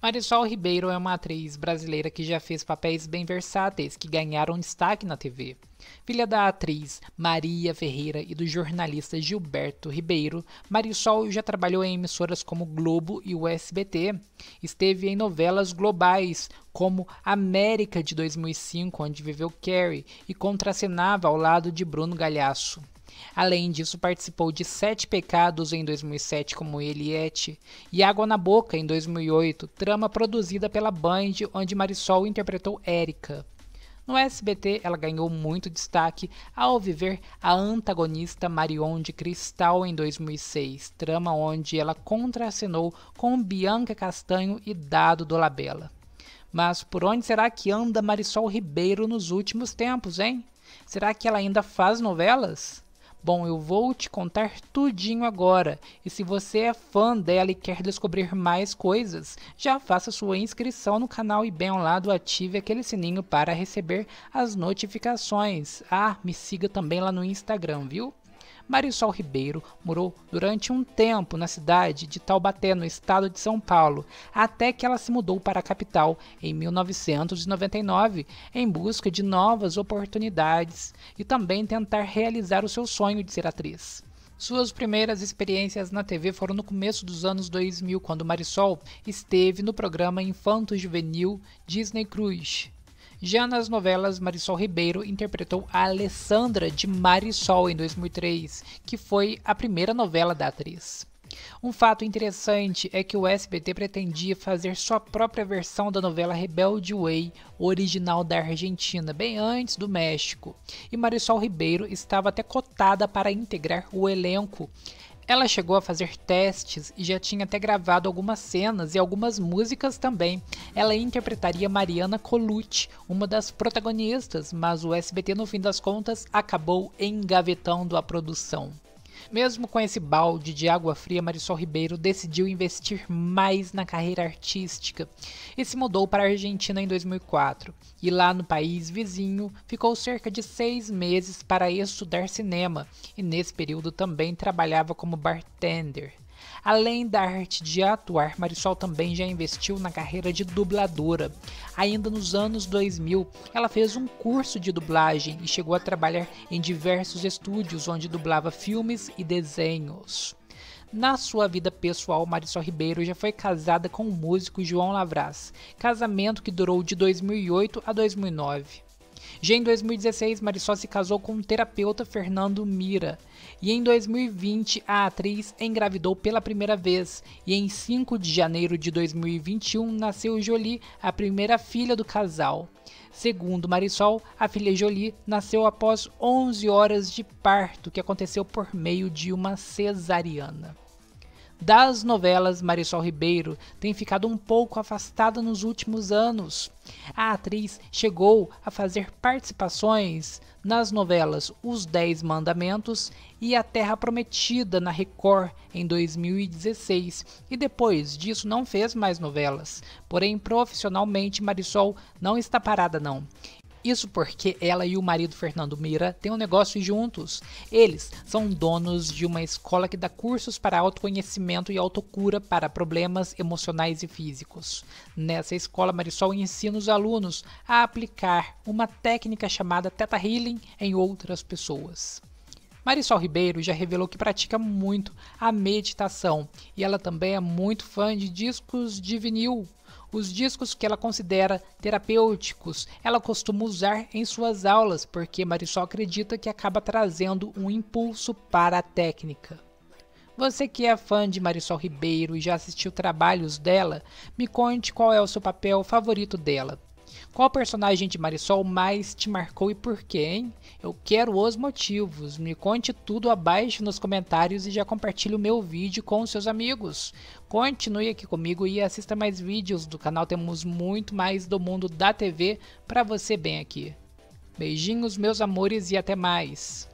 Marisol Ribeiro é uma atriz brasileira que já fez papéis bem versáteis que ganharam destaque na TV. Filha da atriz Maria Ferreira e do jornalista Gilberto Ribeiro, Marisol já trabalhou em emissoras como Globo e o SBT. Esteve em novelas globais como América de 2005, onde viveu Carrie e contracenava ao lado de Bruno Galhaço. Além disso, participou de Sete Pecados em 2007 como Eliette e Água na Boca em 2008, trama produzida pela Band, onde Marisol interpretou Érica. No SBT, ela ganhou muito destaque ao viver a antagonista Marion de Cristal em 2006, trama onde ela contracenou com Bianca Castanho e Dado Dolabella. Mas por onde será que anda Marisol Ribeiro nos últimos tempos, hein? Será que ela ainda faz novelas? Bom, eu vou te contar tudinho agora. E se você é fã dela e quer descobrir mais coisas, já faça sua inscrição no canal e bem ao lado ative aquele sininho para receber as notificações. Ah, me siga também lá no Instagram, viu? Marisol Ribeiro morou durante um tempo na cidade de Taubaté, no estado de São Paulo, até que ela se mudou para a capital em 1999 em busca de novas oportunidades e também tentar realizar o seu sonho de ser atriz. Suas primeiras experiências na TV foram no começo dos anos 2000, quando Marisol esteve no programa Infanto Juvenil Disney Cruise, já nas novelas, Marisol Ribeiro interpretou a Alessandra de Marisol em 2003, que foi a primeira novela da atriz. Um fato interessante é que o SBT pretendia fazer sua própria versão da novela Rebelde Way, original da Argentina, bem antes do México, e Marisol Ribeiro estava até cotada para integrar o elenco. Ela chegou a fazer testes e já tinha até gravado algumas cenas e algumas músicas também. Ela interpretaria Mariana Colucci, uma das protagonistas, mas o SBT no fim das contas acabou engavetando a produção. Mesmo com esse balde de água fria, Marisol Ribeiro decidiu investir mais na carreira artística e se mudou para a Argentina em 2004. E lá no país vizinho, ficou cerca de seis meses para estudar cinema e nesse período também trabalhava como bartender. Além da arte de atuar, Marisol também já investiu na carreira de dubladora. Ainda nos anos 2000, ela fez um curso de dublagem e chegou a trabalhar em diversos estúdios onde dublava filmes e desenhos. Na sua vida pessoal, Marisol Ribeiro já foi casada com o músico João Lavras, casamento que durou de 2008 a 2009. Já em 2016, Marisol se casou com o terapeuta Fernando Mira. E em 2020, a atriz engravidou pela primeira vez. E em 5 de janeiro de 2021, nasceu Jolie, a primeira filha do casal. Segundo Marisol, a filha Jolie nasceu após 11 horas de parto, que aconteceu por meio de uma cesariana das novelas, Marisol Ribeiro tem ficado um pouco afastada nos últimos anos. A atriz chegou a fazer participações nas novelas Os Dez Mandamentos e A Terra Prometida na Record em 2016 e depois disso não fez mais novelas. Porém, profissionalmente, Marisol não está parada não. Isso porque ela e o marido Fernando Mira têm um negócio juntos. Eles são donos de uma escola que dá cursos para autoconhecimento e autocura para problemas emocionais e físicos. Nessa escola, Marisol ensina os alunos a aplicar uma técnica chamada Theta Healing em outras pessoas. Marisol Ribeiro já revelou que pratica muito a meditação e ela também é muito fã de discos de vinil os discos que ela considera terapêuticos, ela costuma usar em suas aulas, porque Marisol acredita que acaba trazendo um impulso para a técnica. Você que é fã de Marisol Ribeiro e já assistiu trabalhos dela, me conte qual é o seu papel favorito dela. Qual personagem de Marisol mais te marcou e por quê, hein? Eu quero os motivos. Me conte tudo abaixo nos comentários e já compartilhe o meu vídeo com os seus amigos. Continue aqui comigo e assista mais vídeos do canal. Temos muito mais do mundo da TV para você bem aqui. Beijinhos, meus amores, e até mais.